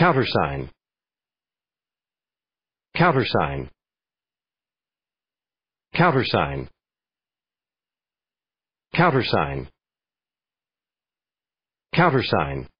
countersign countersign countersign countersign countersign